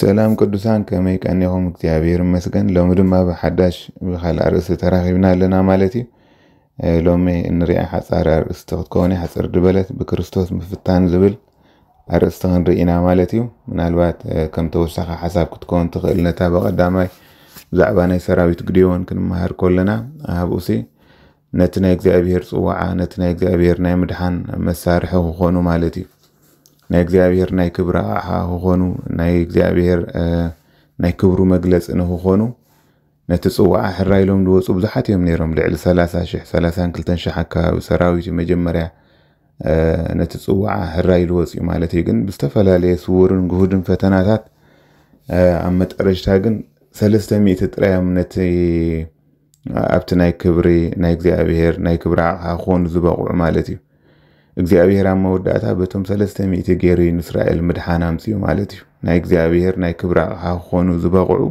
ሰላም ቅዱሳን ከመይ ቀኒኹም እግዚኣብሔር መስገን ሎሚ ድማ ብሓዳሽ ብካልእ ርእሲ ተራኺብና ኣለና ማለት እዩ ሎሚ እንሪኣ ሓፃር ኣርእስቲ ክትከውን ሓፅር ድበለት ብክርስቶስ ምፍታን ዝብል ኣርእስቲ ክንርኢ ኢና ማለት እዩ ምናልባት ከም ተወሳኺ ሓሳብ ክትከውን ትኽእል ነታ ብቐዳማይ ብዛዕባ ናይ ሰራዊት ግድዮን ክንመሃር ከለና ኣብኡሲ ነቲ ናይ እግዚኣብሄር ፅዋዓ ነቲ ናይ እግዚኣብሄር ናይ ምድሓን መሳርሒ ክኾኑ ማለት እዩ ናይ እግዚኣብሄር ናይ ክብሪ ኣቕሓ ክኾኑ ናይ እግዚኣብሄር ናይ ክብሩ መግለፂ ንክኾኑ ነቲ ፅዋዕ ሕራ ኢሎም ዝወፁ ብዙሓት እዮም ነይሮም ልዕሊ 30000 ኣካባቢ ሰራዊት መጀመርያ ነቲ ፅዋዓ ሕራ ኢሉ ወፅኡ ማለት እዩ ግን ብዝተፈላለየ ስውርን ግሁድን ፈተናታት ኣብ መጠረጅታ ግን 300 ጥራዮም ነቲ ኣብቲ ናይ ክብሪ ናይ እግዚኣብሄር ናይ ክብሪ ኣቕሓ ክኾኑ ዝበቑዑ ማለት እዩ እግዚኣብሔር ኣብ መወዳእታ በቶም ሰለስተ 00 ገይሩ እዩ ንእስራኤል ምድሓን ኣምፅኡ ማለት እዩ ናይ እግዚኣብሄር ናይ ክብሪ ኣቕሓ ክኾኑ ዝበቕዑ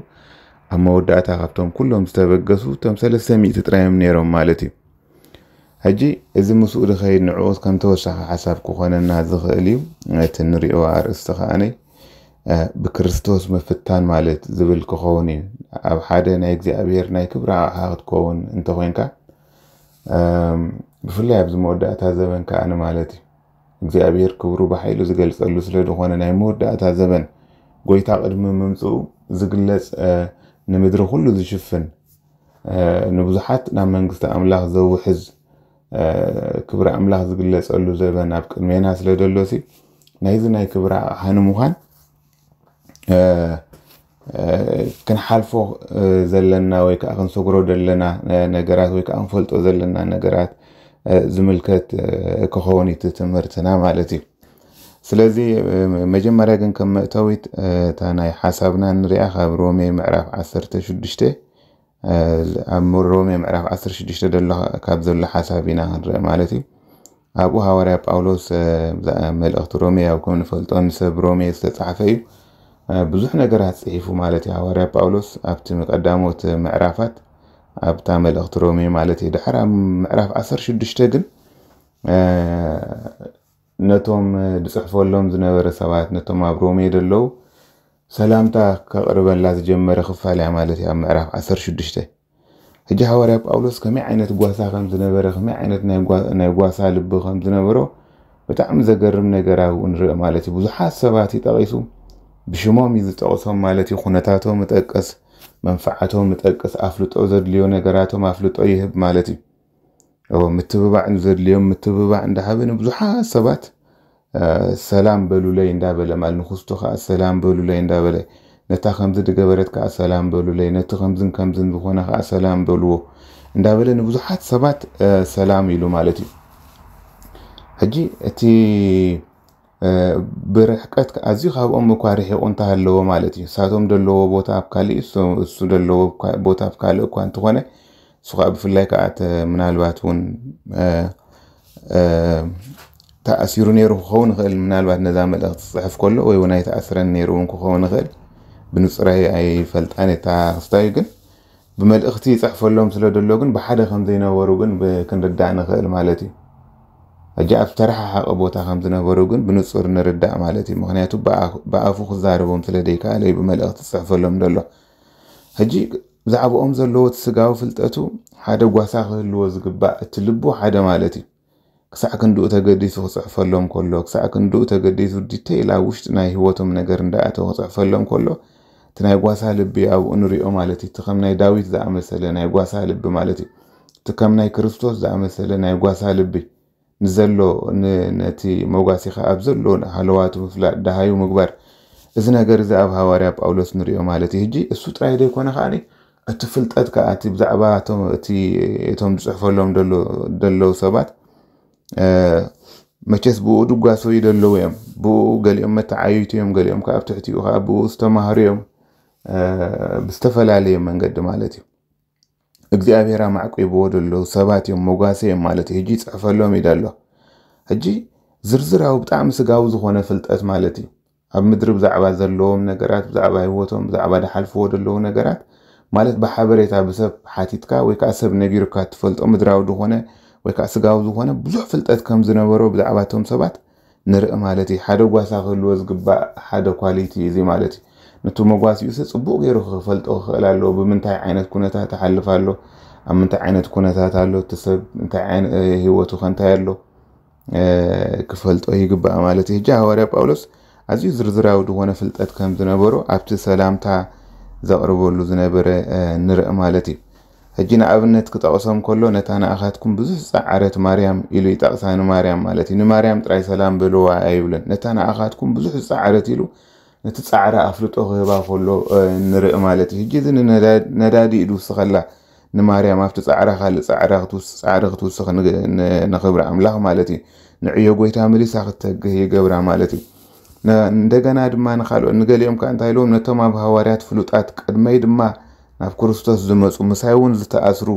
ኣብ መወዳእታ ካብቶም ኩሎም ዝተበገሱ እቶም ሰለስተ 00 ጥራዮም ነይሮም ማለት እዩ ሕጂ እዚ ምስኡ ድኸይድ ንዕኦት ከም ተወሳኺ ሓሳብ ክኾነና ዝኽእል እዩ እቲ ንሪኦ ኣርእስቲ ከዓነይ ብክርስቶስ ምፍታን ማለት ዝብል ክኸውን እዩ ኣብ ሓደ ናይ እግዚኣብሄር ናይ ክብሪ ኣቕሓ ክትከውን እንተኮንካ ብፍላይ ኣብዚ መወዳእታ ዘበን ከዓኒ ማለት እዩ እግዚኣብሄር ክብሩ ብሓይሉ ዝገልፀሉ ስለ ስለዝኾነ ናይ መወዳእታ ዘበን ጎይታ ቅድሚ ምምፅኡ ዝግለፅ ንምድሪ ኩሉ ዝሽፍን ንብዙሓት ናብ መንግስቲ ኣምላኽ ዘውሕዝ ክብሪ ኣምላኽ ዝግለፀሉ ዘበን ኣብ ቅድሜና ስለ ሲ ናይዚ ናይ ክብሪ ኣቕሓ ንምዃን ክንሓልፎ ዘለና ወይ ከዓ ክንሰጉሮ ዘለና ነገራት ወይ ከዓ ክንፈልጦ ዘለና ነገራት ዝምልከት ክኸውን እዩ ትምህርትና ማለት እዩ ስለዚ መጀመርያ ግን ከም መእተዊት እታ ናይ ሓሳብና ንሪኣ ካብ ሮሜ ምዕራፍ 16 ኣብ ሮሜ ምዕራፍ 16 ካብ ዘሎ ሓሳብ ኢና ክንርኢ ማለት እዩ ኣብኡ ሃዋርያ ጳውሎስ መልእኽቲ ሮሜ ኣብ ከም ንፈልጦ ንሰብ ሮሜ ዝተፃሕፈ እዩ ብዙሕ ነገራት ፅሒፉ ማለት እዩ ሃዋርያ ጳውሎስ ኣብቲ ቀዳሞት ምዕራፋት ኣብታ መልእኽቲ ሮሜ ማለት እዩ ድሕራ ምዕራፍ 16 ግን ነቶም ዝፅሕፈሎም ዝነበረ ሰባት ነቶም ኣብ ሮሜ ዘለው ሰላምታ ከቅርበላ ዝጀመረ ክፋል እያ ማለት እዩ ኣብ ምዕራፍ 16 ሕጂ ሃዋርያ ጳውሎስ ከመይ ዓይነት ጓሳ ከም ዝነበረ ከመይ ዓይነት ናይ ጓሳ ልቢ ከም ዝነበሮ ብጣዕሚ ዘገርም ነገር ኣብኡ ንርኢ ማለት እዩ ብዙሓት ሰባት ይጠቂሱ ብሽሞም እዩ ዝጠቕሶም ማለት እዩ ኩነታቶም እጠቅስ መንፋዓቶም ጠቅስ ኣፍልጦ ዘድልዮ ነገራቶም ኣፍልጦ ይህብ ማለት እዩ ምትብባዕ ዘድልዮም ምትብባዕ እንዳሃበ ንብዙሓት ሰባት ሰላም በሉለይ እንዳበለ ማለት ንክስቱ ከዓ ሰላም በሉለይ እንዳበለ ነታ ከምዚ ድገበረት ከዓ ሰላም በሉለይ ነቲ ከምዝን ከምዝን ዝኮነ ከዓ ሰላም በልዎ እንዳበለ ንብዙሓት ሰባት ሰላም ኢሉ ማለት እዩ ሕጂ እቲ ብርሕቀት ኣዝዩ ካብኦም እኳ ርሒቑ እንተሃለዎ ማለት እዩ ንሳቶም ደለዎ ቦታ ኣብ ካሊእ እሱ ደለዎ ቦታ ኣብ ካሊእ እኳ እንትኾነ እሱ ከዓ ብፍላይ ከዓ ምናልባት እውን ተኣሲሩ ነይሩ ክኸውን ይኽእል ምናልባት ነዛ መልእኽቲ ዝፅሕፍ ከሎ ወይ እውን ኣይተኣስረን ነይሩ እውን ክኸውን ይኽእል ብንፅራይ ኣይፈልጣን የታ ክስታዩ ግን ብመልእኽቲ ይፅሕፈሎም ስለ ደሎ ግን ብሓደ ከምዘይነበሩ ግን ክንርዳእ ንኽእል ማለት እዩ ሕጂ ኣብ ዝተረሓሓቐ ቦታ ከም ዝነበሩ ግን ብንፁር ንርዳእ ማለት እዩ ምክንያቱ ብኣፉ ክዛረቦም ስለደይከኣለ እዩ ብመልእኽቲ ዝፅሕፈሎም ዘሎ ሕጂ ብዛዕባኦም ዘለዎ እቲ ስጋዊ ፍልጠቱ ሓደ ጓሳ ክህልዎ ዝግባእ እቲ ልቡ ሓደ ማለት እዩ ክሳዕ ክንድኡ ተገዲሱ ክፅሕፈሎም ከሎ ክሳዕ ክንድኡ ተገዲሱ ዲቴይል ኣብ ውሽጢ ናይ ሂወቶም ነገር እንዳኣተው ክፅሕፈሎም ከሎ እቲ ናይ ጓሳ ልቢ ኣብኡ ንሪኦ ማለት እዩ እቲ ከም ናይ ዳዊት ዝኣመሰለ ናይ ጓሳ ልቢ ማለት እዩ እቲ ከም ናይ ክርስቶስ ዝኣመሰለ ናይ ጓሳ ልቢ እዩ። ንዘሎ ነቲ መጓሲ ኸ ኣብ ዘሎ ሃለዋቱ ምፍላጥ ዳሃዩ ምግባር እዚ ነገር እዚ ኣብ ሃዋርያ ጳውሎስ ንሪኦ ማለት እዩ ሕጂ እሱ ጥራይ ዘይኮነ ከዓኒ እቲ ፍልጠት ከዓ እቲ ብዛዕባ እቶም ዝፅሕፈሎም ደለው ሰባት መቸስ ብኡ ድጓሶ ድጓሰዩ ደለዉ እዮም ብኡ ገሊኦም መተዓይቱ እዮም ገሊኦም ከዓ ኣብ ትሕቲኡ ከዓ ብኡ ዝተማሃሩ እዮም ብዝተፈላለየ መንገዲ ማለት እዩ እግዚኣብሔራ ማዕቂብዎ ዘሎ ሰባት እዮም መጓሰ እዮም ማለት እዩ ሕጂ ይፅሕፈሎም ኢዳ ኣሎ ሕጂ ዝርዝራዊ ብጣዕሚ ስጋዊ ዝኾነ ፍልጠት ማለት እዩ ኣብ ምድሪ ብዛዕባ ዘለዎም ነገራት ብዛዕባ ሂወቶም ብዛዕባ ዝሓልፍዎ ዘለዎ ነገራት ማለት ብሓበሬታ ብሰብ ሓቲትካ ወይከዓ ሰብ ነጊርካ እትፈልጦ ምድራዊ ዝኾነ ወይከዓ ስጋዊ ዝኾነ ብዙሕ ፍልጠት ከም ዝነበሮ ብዛዕባ እቶም ሰባት ንርኢ ማለት እዩ ሓደ ጓሳ ክህልዎ ዝግባእ ሓደ ኳሊቲ እዚ ማለት እዩ نتو مغواسيوس صبوق غيره خفلطو خلالو بمنتاي عينت كونتا تحلفالو اب منتاي عينت كونتا تالو تسب منتاي عين هيوتو خنتا يالو ክፈልጦ ይግባእ ማለት እዩ እጃ ሃዋርያ ጳውሎስ ኣዝዩ ዝርዝራዊ ድኾነ ፍልጠት ከም ዝነበሩ ኣብቲ ሰላምታ ዘቕርበሉ ዝነበረ ንርኢ ማለት እዩ ሕጂ ንኣብነት ክጠቕሶም ከሎ ነታ ንኣኻትኩም ብዙሕ ፃዓረት ማርያም ኢሉ ይጠቕሳ ንማርያም ማለት እዩ ንማርያም ጥራይ ሰላም በልዋ ኣይብለን ነታ ንኣኻትኩም ብዙሕ ፃዓረት ኢሉ ነቲ ፃዕዳ ኣፍልጦ ክህባ ከሎ ንርኢ ማለት እዩ ሕጂ እዚ ነዳዲ ኢድ ውስኸላ ንማርያም ኣብቲ ፃዕዳ ካልእ ፃዕዳ ክትውስኽ ንክብሪ ኣምላኽ ማለት እዩ ንዕዮ ጎይታ መሊሳ ክትተግህ ይገብራ ማለት እዩ እንደገና ድማ ንካልኦት ንገሊኦም ከዓ እንታይ ኢሎም ነቶም ኣብ ሃዋርያት ፍሉጣት ቅድመይ ድማ ናብ ክርስቶስ ዝመፁ ምሳይ እውን ዝተኣስሩ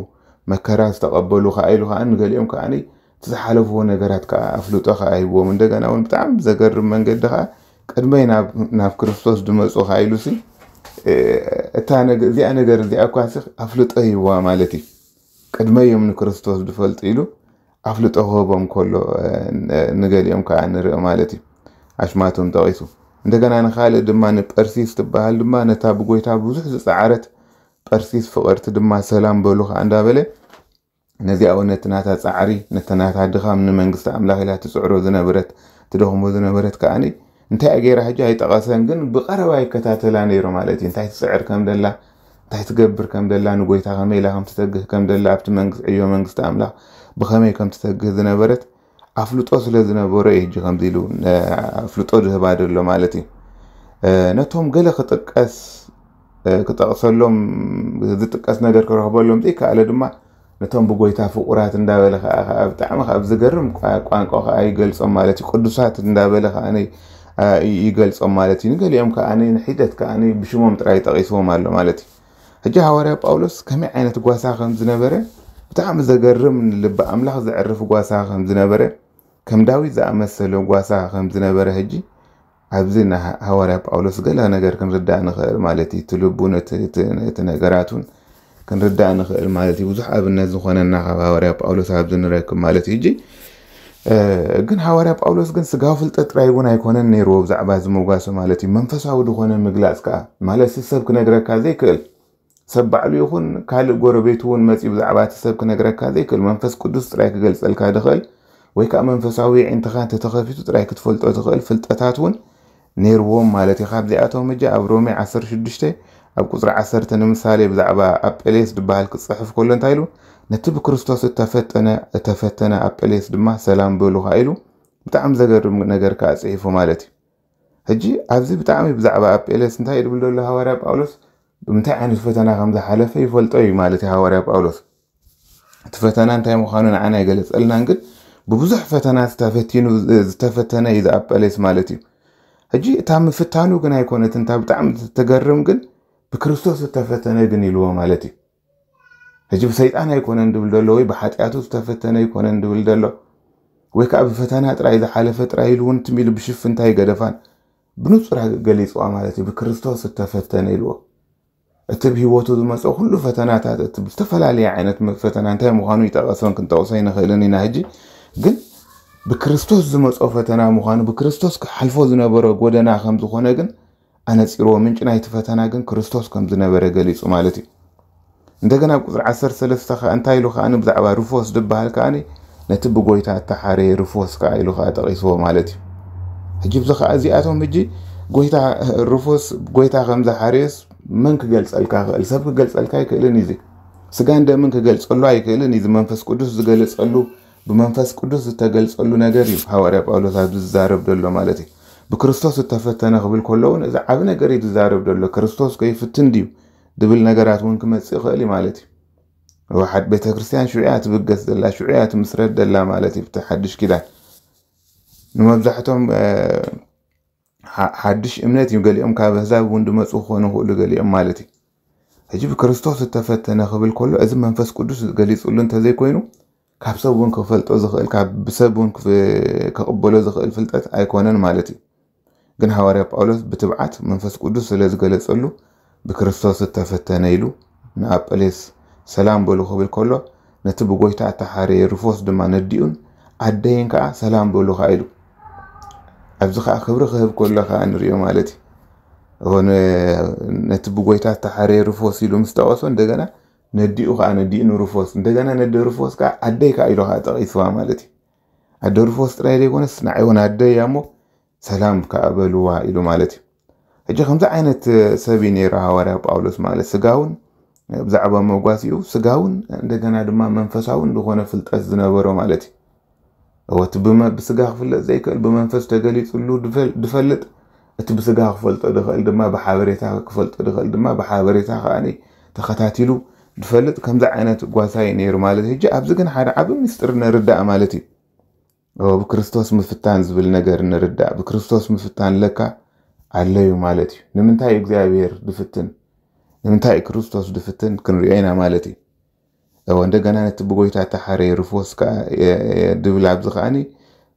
መከራ ዝተቐበሉ ከዓ ኢሉ ከዓ ንገሊኦም ከዓኒ እቲ ዝሓለፍዎ ነገራት ከዓ ኣፍልጦ ከዓ ሂብዎም እንደገና እውን ብጣዕሚ ዘገርም መንገዲ ከዓ ቅድመይ ናብ ክርስቶስ ድመፁ ካኢሉ ሲ እዚኣ ነገር እዚኣ ኳሲ ኣፍልጦ ሂዋ ማለት እዩ ቅድመዮም ንክርስቶስ ዝፈልጡ ኢሉ ኣፍልጦ ክህቦም ከሎ ንገሊኦም ከዓ ንሪኦ ማለት እዩ ኣሽማቶም ጠቂሱ እንደገና ንካልእ ድማ ንጰርሲስ ትበሃል ድማ ነታ ብጎይታ ብዙሕ ዝፀዓረት ጰርሲስ ፍቅርቲ ድማ ሰላም በሉ ከዓ እንዳበለ ነዚኣ ነቲ ናታ ፃዕሪ ነተናታ ድኻም ንመንግስቲ ኣምላኽ ኢላ ትፅዕሮ ዝነበረት ትደኽሞ ዝነበረት ከዓኒ እንታይ እያ ገይራ ሕጂ ኣይጠቐሰን ግን ብቀረባ ይከታተላ ነይሩ ማለት እዩ እንታይ ትፅዕር ከም ደላ እንታይ ትገብር ከም ደላ ንጎይታ ከመይ ኢላ ከም ትተግህ ከም ደላ ኣብቲ ዕዮ መንግስቲ ኣምላኽ ብከመይ ከም ትተግህ ዝነበረት ኣፍልጦ ስለ ዝነበሮ እዩ ሕጂ ከምዚ ኢሉ ኣፍልጦ ዝህባ ደሎ ማለት እዩ ነቶም ገለ ክጥቀስ ክጠቕሰሎም ዝጥቀስ ነገር ክረክበሎም ዘይከኣለ ድማ ነቶም ብጎይታ ፍቁራት እንዳበለ ከዓ ብጣዕሚ ካብ ዝገርም ቋንቋ ከዓ ይገልፆም ማለት እዩ ቅዱሳት እንዳበለ ከዓ ይገልፆም ማለት እዩ ንገሊኦም ከዓ ንሒደት ከዓ ብሽሞም ጥራይ ጠቂስዎም ኣሎ ማለት እዩ ሕጂ ሃዋርያ ጳውሎስ ከመይ ዓይነት ጓሳ ከም ዝነበረ ብጣዕሚ ዘገርም ልበ ኣምላኽ ዘዕርፍ ጓሳ ከም ዝነበረ ከም ዳዊት ዝኣመሰለ ጓሳ ከም ዝነበረ ሕጂ ኣብዚ ሃዋርያ ጳውሎስ ገለ ነገር ክንርዳእ ንኽእል ማለት እዩ እቲ ልቡን እቲ ነገራቱን ክንርዳእ ንኽእል ማለት እዩ ብዙሕ ኣብነት ዝኾነና ካብ ሃዋርያ ጳውሎስ ኣብዚ ንረክብ ማለት እዩ ሕጂ ግን ሓዋርያ ጳውሎስ ግን ስጋዊ ፍልጠት ጥራይ እውን ኣይኮነን ነይሩ ብዛዕባ እዚ ምጓሶ ማለት እዩ መንፈሳዊ ድኾነ ምግላፅ ከዓ ማለት ሰብ ክነግረካ ዘይክእል ሰብ ባዕሉ ይኹን ካልእ ጎረቤት እውን መፂ ብዛዕባ እቲ ሰብ ክነግረካ ዘይክእል መንፈስ ቅዱስ ጥራይ ክገልፀልካ ድኽእል ወይ ከዓ መንፈሳዊ ዒንትኻ እንተተኸፊቱ ጥራይ ክትፈልጦ ትኽእል ፍልጠታት እውን ነይርዎም ማለት እዩ ካብዚኣቶም እጃ ኣብ ሮሜ 16 ኣብ ቁፅሪ 10 ንምሳሌ ብዛዕባ ኣጴሌስ ድበሃል ክፅሕፍ ከሎ እንታይ ኢሉ ነቲ ብክርስቶስ እተፈጠነ እተፈተነ ኣጴሌስ ድማ ሰላም በሉካ ኢሉ ብጣዕሚ ዘገርም ነገር ከዓ ፅሒፉ ማለት እዩ ሕጂ ኣብዚ ብጣዕሚ ብዛዕባ ኣጴሌስ እንታይ ድብል ዘሎ ሃዋርያ ጳውሎስ ብምንታይ ዓይነት ፈተና ከም ዝሓለፈ ይፈልጦ እዩ ማለት እዩ ሃዋርያ ጳውሎስ እቲ ፈተና እንታይ ምዃኑ ንዓና ይገለፀልናን ግን ብብዙሕ ፈተና ዝተፈቲኑ ዝተፈተነ እዩ ዝኣብ ጳሌስ ማለት እዩ ሕጂ እታ ምፍታኑ ግን ኣይኮነትን እንታ ብጣዕሚ ተገርም ግን ብክርስቶስ ዝተፈተነ ግን ኢልዎ ማለት እዩ ሕጂ ብሰይጣን ኣይኮነን ድብል ዘሎ ወይ ብሓጢኣቱ ዝተፈተነ ይኮነን ድብል ዘሎ ወይ ከዓ ብፈተና ጥራይ ዝሓለፈ ጥራይ ኢሉ እውን ትሚኢሉ ብሽፍ እንታይ ገደፋን ብንፁር ገሊፅዋ ማለት እዩ ብክርስቶስ ዝተፈተነ ኢልዎ እቲ ብሂወቱ ዝመፀ ኩሉ ፈተናታት እቲ ብዝተፈላለየ ዓይነት ፈተና እንታይ ምኳኑ ይጠቐሶን ክንጠቕሶ ይንክእልን ኢና ሕጂ ግን ብክርስቶስ ዝመፆ ፈተና ምኳኑ ብክርስቶስ ክሓልፎ ዝነበረ ጎደና ከም ዝኾነ ግን ኣነፂርዎ ምንጭ ናይቲ ፈተና ግን ክርስቶስ ከም ዝነበረ ገሊፁ ማለት እዩ እንደገና ኣብ ቁፅሪ 13 ከዓ እንታይ ኢሉ ከዓ ብዛዕባ ርፎስ ዝበሃል ከዓ ነቲ ብጎይታ እተሓረ ርፎስ ከዓ ኢሉ ከዓ ጠቂስዎ ማለት እዩ ሕጂ ብዚ ከዓ እዚኣቶም ሕጂ ጎይታ ርፎስ ጎይታ ከምዝሓርየስ መን ክገልፀልካ ክእል ሰብ ክገልፀልካ ይክእልን እዩ ስጋ እንደምን ክገልፀሉ ኣይክእልን እዩ መንፈስ ቅዱስ ዝገለፀሉ ብመንፈስ ቅዱስ ዝተገልፀሉ ነገር እዩ ሃዋርያ ጳውሎስ ኣብዚ ዝዛረብ ዘሎ ማለት እዩ بكريستوس التفتنا قبل كلون إذا عبنا قريت زارب دلو كريستوس كيف تنديو دبل نجارات ممكن ما خالي مالتي واحد بيت كريستيان شعيات بقص دلا شعيات مسرد دلا مالتي بتحدش كده نمبزحتهم أه ሓድሽ እምነት እዩ ገሊኦም ካብ ህዛብ እውን ድመፁ ክኾኑ ክእሉ ገሊኦም ማለት እዩ ሕጂ ብክርስቶስ ዝተፈተነ ክብል ከሎ እዚ መንፈስ ቅዱስ ገሊፁሉ እንተዘይኮይኑ ካብ ሰብ እውን ክፈልጦ ዝኽእል ካብ ሰብ እውን ከቕበሎ ዝኽእል ፍልጠት ኣይኮነን ማለት مالتي ግን ሐዋርያ ጳውሎስ ብትብዓት መንፈስ ቅዱስ ስለ ዝገለፀሉ ብክርስቶስ ዝተፈተነ ኢሉ ንኣጴሌስ ሰላም በሉ ክብል ከሎ ነቲ ብጎይታ እተሓረየ ርፎስ ድማ ነዲኡን ኣደይን ከዓ ሰላም በሉ ከዓ ኢሉ ኣብዚ ከዓ ክብሪ ክህብ ከሎ ከዓ ንሪኦ ማለት እዩ ነቲ ብጎይታ ዝተሓረየ ርፎስ ኢሉ ምስ ጠቀሶ እንደገና ነዲኡ ከዓ ነዲኡ ንርፎስ እንደገና ነዲ ርፎስ ከዓ ኣደይ ከዓ ኢሉ ከዓ ጠቂስዋ ማለት እዩ ኣደ ርፎስ ጥራይ ዘይኮነስ ንዓይ እውን ኣደይ እያ እሞ ሰላም ካዕበልዋ ኢሉ ማለት እዩ ሕጂ ከምዚ ዓይነት ሰብ እዩ ነይሩ ሃዋርያ ጳውሎስ ማለት ስጋውን ብዛዕባ መጓስ መጓሲኡ ስጋውን እንደገና ድማ መንፈሳውን ዝኾነ ፍልጠት ዝነበሮ ማለት እዩ እወቲ ብስጋ ክፍለጥ ዘይክእል ብመንፈስ ተገሊፅሉ ድፈልጥ እቲ ብስጋ ክፈልጦ ድኽእል ድማ ብሓበሬታ ክፈልጦ ድኽእል ድማ ብሓበሬታ ከዓ ተኸታቲሉ ድፈልጥ ከምዚ ዓይነት ጓሳይ ነይሩ ማለት እዩ ሕጂ ኣብዚ ግን ሓደ ዓብ ምስጢር ንርዳእ ማለት እዩ ብክርስቶስ ምፍታን ዝብል ነገር ንርዳእ ብክርስቶስ ምፍታን ለካ ኣለዩ ማለት እዩ ንምንታይ እግዚኣብሔር ድፍትን ንምንታይ ክርስቶስ ድፍትን ክንሪኦ ኢና ማለት እዩ እንደገና ነቲ ብጎይታ ተሓረ ርፎስ ድብል ኣብዚ ከዓኒ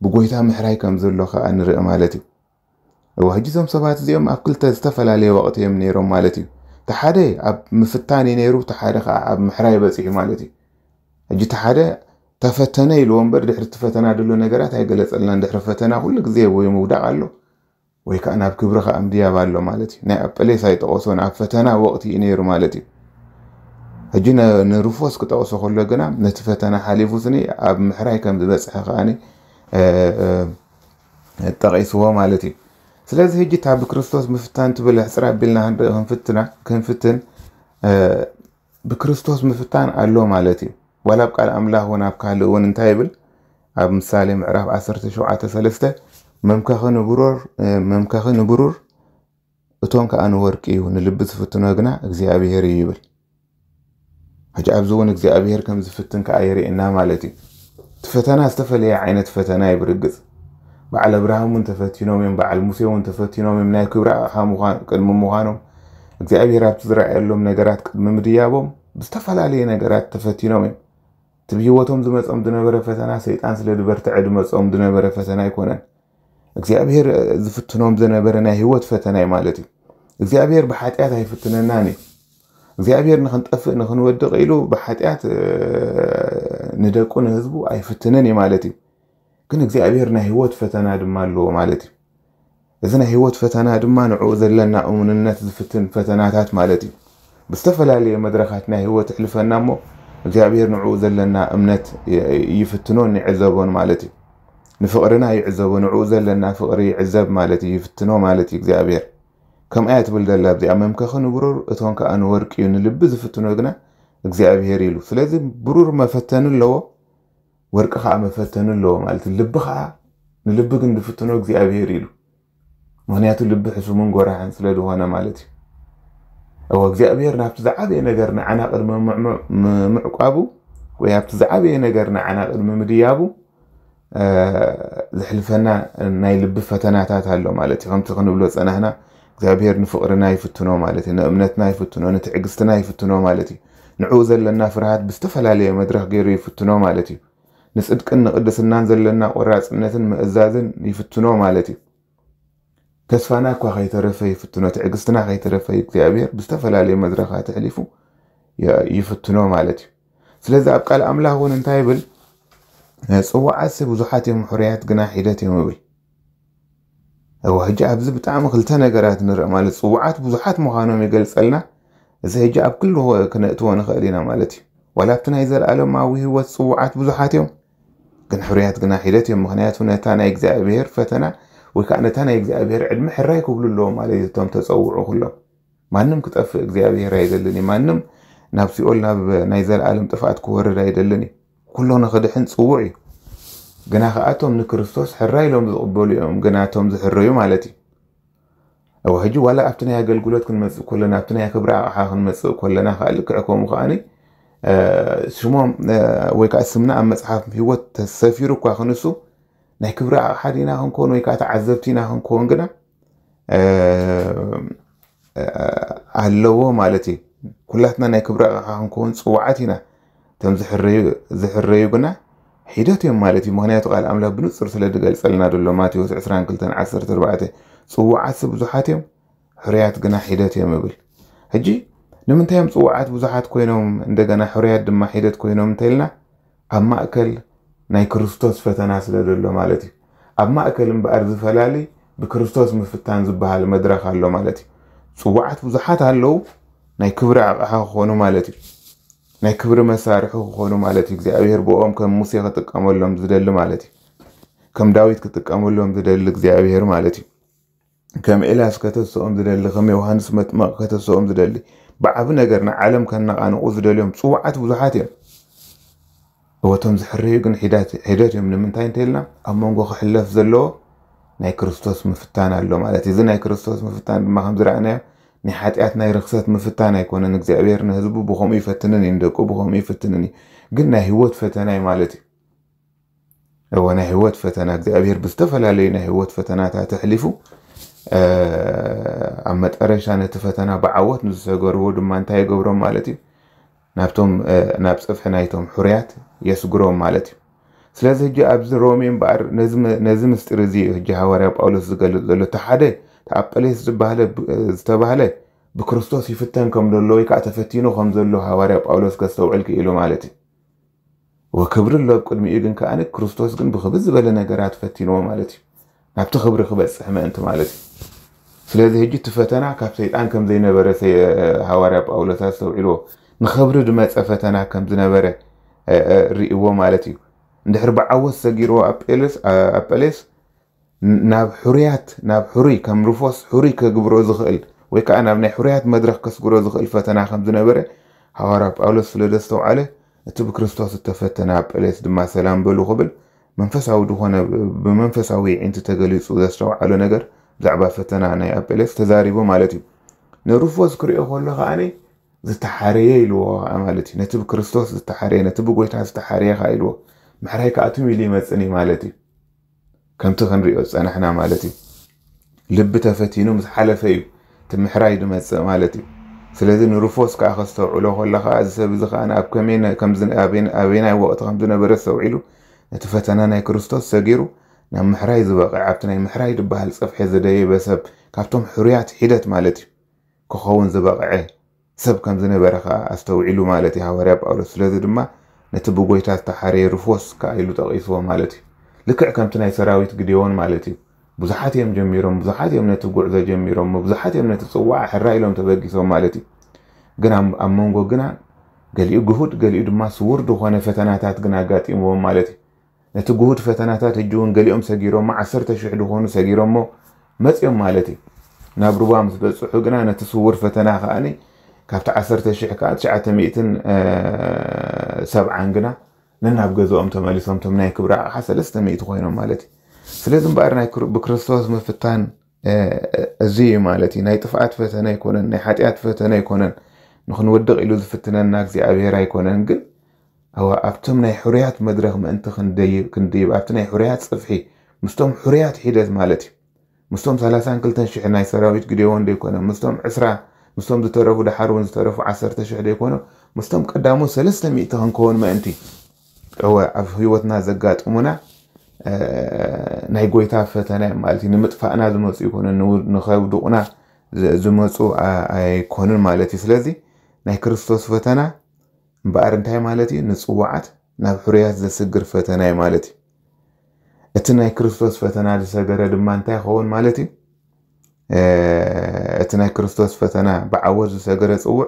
ብጎይታ ምሕራይ ከም ዘሎ ከዓ ንርኢ ማለት እዩ እዋ ሕጂዞም ሰባት እዚኦም ኣብ ክልተ ዝተፈላለየ ወቅቲ እዮም ነይሮም ማለት እዩ እቲ ሓደ ኣብ ምፍታን እዩ ነይሩ እቲ ሓደ ከዓ ኣብ ምሕራይ በፂሑ ማለት እዩ ሕጂ እቲ ሓደ ተፈተነ ኢሉ እምበር ድሕሪ እቲ ፈተና ደሎ ነገራት ኣይገለፀልናን ድሕሪ ፈተና ኩሉ ግዜ ወይ ምውዳቅ ኣሎ ወይ ከዓ ናብ ክብሪ ከዓ ምድያብ ኣሎ ማለት እዩ ናይ ኣጰሌሳ ይጠቐሶን ኣብ ፈተና ወቅቲ እዩ ነይሩ ማለት እዩ ሕጂ ንርፎስ ክጠቕሶ ከሎ ግና ነቲ ፈተና ሓሊፉ ስኒ ኣብ ምሕራይ ከም ዝበፅሐ ከዓኒ ጠቂስዎ ማለት እዩ ስለዚ ሕጂ እታ ብክርስቶስ ምፍታን ትብል ሕፅራ ኣቢልና ክንፍትን ብክርስቶስ ምፍታን ኣሎ ማለት እዩ ዋላ ብ ቃል ኣምላኽ እውን ኣብ ካልእ እውን እንታይ ይብል ኣብ ምሳሌ ምዕራፍ 17 መምካኺ ንብሩር እቶም ከዓ ንወርቂ እዩ ንልቢ ዝፍትኖ ግና እግዚኣብሄር እዩ ይብል ሕጂ ኣብዚ እውን እግዚኣብሄር ከም ዝፍትን ከዓ የርእየና ማለት እዩ እቲ ፈተና ዝተፈለየ ዓይነት ፈተና ይብርግፅ በዓል ኣብርሃም እውን ተፈቲኖም እዮም በዓል ሙሴ እውን ተፈቲኖም እዮም ናይ ክብሪ ኣቕሓ ቅድሚ ምዃኖም እግዚኣብሄር ኣብቲ ዝረኣየሎም ነገራት ቅድሚ ምድያቦም ብዝተፈላለየ ነገራት ተፈቲኖም እዮም تبيوتهم زمتهم دنبر فتنا سيطان سلا دبرت عدمتهم دنبر فتنا يكونن እግዚአብሔር ዝፍትኖም ዝነበረ ናይ ህይወት ፈተናይ ማለት እዩ እግዚኣብሔር ብሓጢኣት ኣይፍትነናን እዩ እግዚኣብሔር ንክንጠፍእ ንክንወድቕ ኢሉ ብሓጢኣት ንደቁ ንህዝቡ ኣይፍትንን እዩ ማለት እዩ ግን እግዚኣብሔር ናይ ህይወት ፈተና ድማ ኣለዎ ማለት እዩ እዚ ናይ ህይወት ፈተና ድማ ንዕኡ ዘለና እሙንነት ዝፍትን ፈተናታት ማለት እዩ ብዝተፈላለየ መድረካት ናይ ህይወት ሕልፈና እሞ እግዚኣብሔር ንዕኡ ዘለና እምነት ይፍትኖን ይዕዘቦን ማለት እዩ ንፍቕርና ይዕዘቦ ንዕኡ ዘለና ፍቕሪ ይዕዘብ ማለት እዩ ይፍትኖ ማለት እዩ እግዚኣብሔር ከም ኣያ ትብል ዘላ እዚኣ መምከኸ ንብሩር እቶን ከዓ ንወርቂ እዩ ንልቢ ዝፍትኖ ግና እግዚኣብሔር ኢሉ ስለዚ ብሩር መፈተን ኣለዎ ወርቂ ከዓ መፈተን ኣለዎ ማለት እዩ ልቢ ከዓ ንልቢ ግን ዝፍትኖ እግዚኣብሔር ኢሉ ምክንያቱ ልቢ ሕሱምን ጎራሕን ስለ ዝኾነ ማለት እዩ او اغزابير نابت زعابي نغرنا عنا قدم معقابو ويا بت زعابي نغرنا عنا قدم مديابو زحلفنا آه، ناي لب فتنات تاع الله مالتي قمت قنبلو صنحنا اغزابير نفقرنا يفتنو مالتي نامنتنا يفتنو نتعقستنا يفتنو مالتي نعوز لنا فرحات بستفلا لي مدرخ غير يفتنو مالتي نصدق نقدسنا نزلنا قراصنتن مئزازن يفتنو مالتي ተስፋና እኳ ከይተረፈ ይፍትኖ ትዕግስትና ከይተረፈ እግዚኣብሔር ብዝተፈላለዩ መድረኻት ሕሊፉ ይፍትኖ ማለት እዩ ስለዚ ኣብ ቃል ኣምላኽ እውን እንታይ ይብል ፅዋዓሲ ብዙሓት እዮም ሕርያት ግና ሒደት እዮም ይብል እዋ ሕጂ ኣብዚ ብጣዕሚ ክልተ ነገራት ንርኢ ማለት ፅዋዓት ብዙሓት ምዃኖም ይገልፀልና እዚ ሕጂ ኣብ ኩሉ ክነእትዎ ንኽእል ኢና ማለት እዩ ዋላ ኣብቲ ናይ ዘለኣለማዊ ህወት ፅዋዓት ብዙሓት እዮም ግን ሕርያት ግና ሒደት እዮም ምክንያቱ ነታ ናይ እግዚኣብሔር ፈተና ويكأنت أنا إجزابير عد محر رأيك وقول له ما ليه توم تصوره كله ما نم كتف إجزابير رأي دلني ما نم نفسي أقول نب نيزال عالم تفعت كور رأي دلني كلهم خد حن صوعي جنا خاتهم نكرستوس حرأي لهم ذقبول يوم جنا توم ذحر يوم علتي أو هجو ولا أبتنا يا قل قلت كن مس كلنا أبتنا يا كبرع حاخن مس كلنا خالك أكون مخاني أه شو ما ويك أسمنا أم مسحاف في وقت السفير ናይ ክብሪ ሓዲና ክንኮን ወይ ከዓ ተዓዘብቲና ክንኮን ግና ኣለዎ ማለት እዩ ኩላትና ናይ ክብሪ ኣቕሓ ክንከውን ፅዋዓት ኢና እቶም ዝሕረዩ ግና ሒደት እዮም ማለት እዩ ምክንያቱ ቃል ኣምላክ ብንፅር ስለ ዝገልፀልና ደሎ ማቴዎስ 2214 ፅዋዓት ብዙሓት እዮም ሕርያት ግና ሒደት እዮም ይብል ሕጂ ንምንታይ እዮም ፅዋዓት ብዙሓት ኮይኖም እንደገና ሕርያት ድማ ሒደት ኮይኖም እንተይልና ኣብ ማእከል ናይ ክርስቶስ ፈተና ስለ ዘሎ ማለት እዩ ኣብ ማእከልን እምበኣር ዝፈላለይ ብክርስቶስ ምፍታን ዝበሃል መድረክ ኣሎ ማለት እዩ ፅዋዓት ብዙሓት ኣለው ናይ ክብሪ ኣቕሓ ክኾኑ ማለት እዩ ናይ ክብሪ መሳርሒ ክኾኑ ማለት እዩ እግዚኣብሄር ብኦም ከም ሙሴ ክጥቀመሎም ዝደሊ ማለት እዩ ከም ዳዊት ክጥቀመሎም ዝደሊ እግዚኣብሄር ማለት እዩ ከም ኤላስ ከተስኦም ዝደሊ ከም ዮሃንስ መጥመቕ ከተስኦም ዝደሊ ብዓብ ነገር ንዓለም ከነቓንቑ ዝደልዮም ፅዋዓት ብዙሓት እዮም وتم زحري قن حدات حدات يوم من تاين تيلنا أما نقول خلف زلو ناي كريستوس مفتان اللو مالتي زنا ناي كريستوس مفتان بما خمس رعنا نحات إعتنا يرخصت مفتان يكون أنك زي أبير نهزبو بخوم يفتنني ندكو بخوم يفتنني قلنا هيوت فتنا مالتي هو أنا هيوت فتنا زي أبير بستفل علينا هيوت فتنا تحلفو أما تقرش أنا تفتنا بعوت نزغر ودم ما انتهي قبرو مالتي نابتهم نابس أفحنا يتهم حريات የስጉሮም ማለት እዩ ስለዚ ሕጂ ኣብዚ ሮሜ እምበኣር ነዚ ምስጢር እዚ ሕጂ ሃዋርያ ጳውሎስ ዝገልፅ ዘሎ እቲ ሓደ ተኣጰሌስ ዝተባህለ ብክርስቶስ ይፍተን ከም ዘሎ ወይ ከዓ ተፈቲኑ ከም ዘሎ ሃዋርያ ጳውሎስ ከስተውዕል ክኢሉ ማለት እዩ ወክብሪ ኣሎ ኣብ ቅድሚኡ ግን ከዓነ ክርስቶስ ግን ብክብር ዝበለ ነገራት ፈቲንዎ ማለት እዩ ናብቲ ክብሪ ክበፅሕ ምእንቲ ማለት እዩ ስለዚ ሕጂ እቲ ፈተና ካብ ሰይጣን ከም ዘይነበረ ሃዋርያ ጳውሎሳት ዝተውዒልዎ ንክብሪ ድመፀ ፈተና ከም ዝነበረ ርእይዎ ማለት እዩ እንድሕር ብዓወት ሰጊርዎ ኣጴሌስ ናብ ሕሩያት ናብ ሕሩይ ከም ርፎስ ሕሩይ ከግብሮ ዝኽእል ወይ ከዓ ናብ ናይ ሕሩያት መድረክ ከስግሮ ዝኽእል ፈተና ከም ዝነበረ ሃዋርያ ጳውሎስ ስለ ደስተውዓለ እቲ ብክርስቶስ ዝተፈተነ ኣጴሌስ ድማ ሰላም በሉ ክብል መንፈሳዊ ድኾነ ብመንፈሳዊ ዒንቲ ተገሊፁ ዘስተውዓሎ ነገር ብዛዕባ ፈተና ናይ ኣጴሌስ ተዛሪቡ ማለት እዩ ንርፎስ ክሪኦ ከሎ ከዓኒ ዝተሓረየ ኢልዎ ማለት እዩ ነቲ ብክርስቶስ ዝተሓረየ ነቲ ብጎይታ ዝተሓረየ ካ ኢልዎ ምሕራይ ከኣትም ኢሉ ይመፅን እዩ ማለት እዩ ከምቲ ክንሪኦ ዝፀናሕና ማለት እዩ ልቢ ተፈቲኑ ምስ ሓለፈ እዩ እቲ ምሕራይ ድመፅእ ማለት እዩ ስለዚ ንርፎስ ከዓ ከዝተውዕሎ ከላ ከዓ እዚ ሰብ እዚ ከዓ ኣብ ኣበይናይ ወቅቲ ከም ዝነበረ ሰውዒሉ ነቲ ፈተና ናይ ክርስቶስ ሰጊሩ ናብ ምሕራይ ዝበቕዕ ኣብቲ ናይ ምሕራይ ድበሃል ፅፍሒ ዘደየበ ሰብ ካብቶም ሕሩያት ሒደት ማለት እዩ ክኸውን ዝበቕዐ ሰብ ከም ዝነበረ ከዓ ኣስተውዒሉ ማለት እዩ ሃዋርያ ጳውሎስ ስለዚ ድማ ነቲ ብጎይታ ዝተሓረየ ርፎስ ከዓ ኢሉ ጠቂስዎ ማለት እዩ ልክዕ ከምቲ ናይ ሰራዊት ግድዮን ማለት እዩ ብዙሓት እዮም ጀሚሮም ብዙሓት እዮም ነቲ ጉዕዞ ጀሚሮም ብዙሓት እዮም ነቲ ፅዋዕ ሕራ ኢሎም ተበጊሶም ማለት እዩ ግን ኣብ መንጎ ግና ገሊኡ ግሁድ ገሊኡ ድማ ስውር ዝኾነ ፈተናታት ግን ኣጋጢምዎም ማለት እዩ ነቲ ጉሁድ ፈተናታት ሕጂ እውን ገሊኦም ሰጊሮሞ ዓሰርተ ሽሕ ዝኾኑ ሰጊሮሞ መፅኦም ማለት እዩ ናብ ሩባ ምስ በፅሑ ግና ነቲ ስውር ፈተና ከዓኒ ካብቲ 1,000 ከዓ 970 ግና ነናብ ገዝኦም ተመሊሶም ቶም ናይ ክብሪ ኣቕሓ 300 ኮይኖም ማለት እዩ ስለዚ እምበኣር ብክርስቶስ ምፍታን እዚ እዩ ማለት እዩ ናይ ጥፍኣት ፈተነ ኣይኮነን ናይ ሓጢኣት ፈተነ ኣይኮነን ንክንወድቕ ኢሉ ዝፍትነና እግዚኣብሄር ኣይኮነን ግን ኣብቶም ናይ ሕርያት መድረክ ምእንቲ ክንድይብ ኣብቲ ናይ ሕርያት ፅፍሒ ምስቶም ሕርያት ሒደት ማለት እዩ ምስቶም 32,000 ናይ ሰራዊት ግዴዎ እንዶይኮነ ምስቶም 20 ምስቶም ዝተረፉ ድሓር እውን ዝተረፉ 1 1,000 ደይኮኑ ምስቶም ቀዳሞን ሚእቲ ክንከውን ምእንቲ እወ ኣብ ሂወትና ዘጋጥሙና ናይ ጎይታ ፈተና ማለት እዩ ንምጥፋእና ዝመፁ ይኮኑ ንከብድቁና ዝመፁ ኣይኮኑን ማለት እዩ ስለዚ ናይ ክርስቶስ ፈተና እምበኣር እንታይ ማለት እዩ ንፅዋዓት ናብ ሕርያት ዘስግር ፈተና እዩ ማለት እዩ እቲ ናይ ክርስቶስ ፈተና ዝሰገረ ድማ እንታይ ይኸውን ማለት እዩ እቲ ናይ ክርስቶስ ፈተና ብዓወት ዝሰገረ ፅውዕ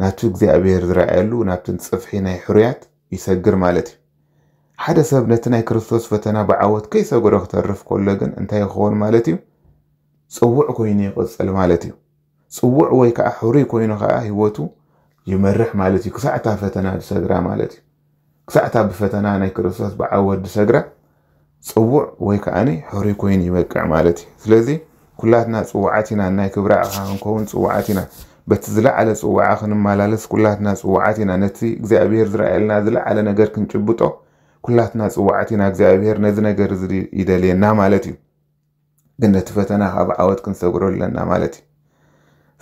ናቱ እግዚኣብሔር ዝረኣየሉ ናብትን ፅፍሒ ናይ ሕሩያት ይሰግር ማለት እዩ ሓደ ሰብ ነቲ ናይ ክርስቶስ ፈተና ብዓወት ከይሰገሮ ክተርፍ ከሎ ግን እንታይ ይኸውን ማለት እዩ ፅውዕ ኮይኑ ይቅፅል ማለት እዩ ፅውዕ ወይ ከዓ ሕሩይ ኮይኑ ከዓ ሂወቱ ይመርሕ ማለት እዩ ክሳዕታ ፈተና ዝሰግራ ማለት እዩ ክሳዕታ ብፈተና ናይ ክርስቶስ ብዓወት ዝሰግራ ፅውዕ ወይ ከዓኒ ሕሩይ ኮይኑ ይበቅዕ ማለት እዩ ስለዚ ኩላትና ፅዋዓት ኢና ናይ ክብሪ ኣቕሓ ክንከውን ፅዋዓት ኢና በቲ ዝለዓለ ፅዋዓ ክንመላለስ ኩላትና ፅዋዓት ኢና ነቲ እግዚኣብሄር ዝረኣየልና ዝለዓለ ነገር ክንጭብጦ ኩላትና ፅዋዓት ኢና እግዚኣብሄር ነዚ ነገር ይደልየና ማለት እዩ ግን ነቲ ፈተና ካብ ዓወት ክንሰግሮ ኣለና ማለት እዩ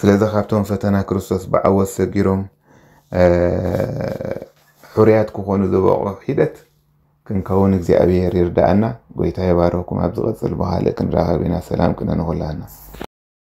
ስለዚ ካብቶም ፈተና ክርስቶስ ብዓወት ሰጊሮም ሕርያት ክኾኑ ዝበቑ ሂደት ክንከውን እግዚኣብሔር ይርዳእና ጎይታ ይባረኩም ኣብ ዝቐፅል በሃለ ክንራኸብ ኢና ሰላም ክነንህላና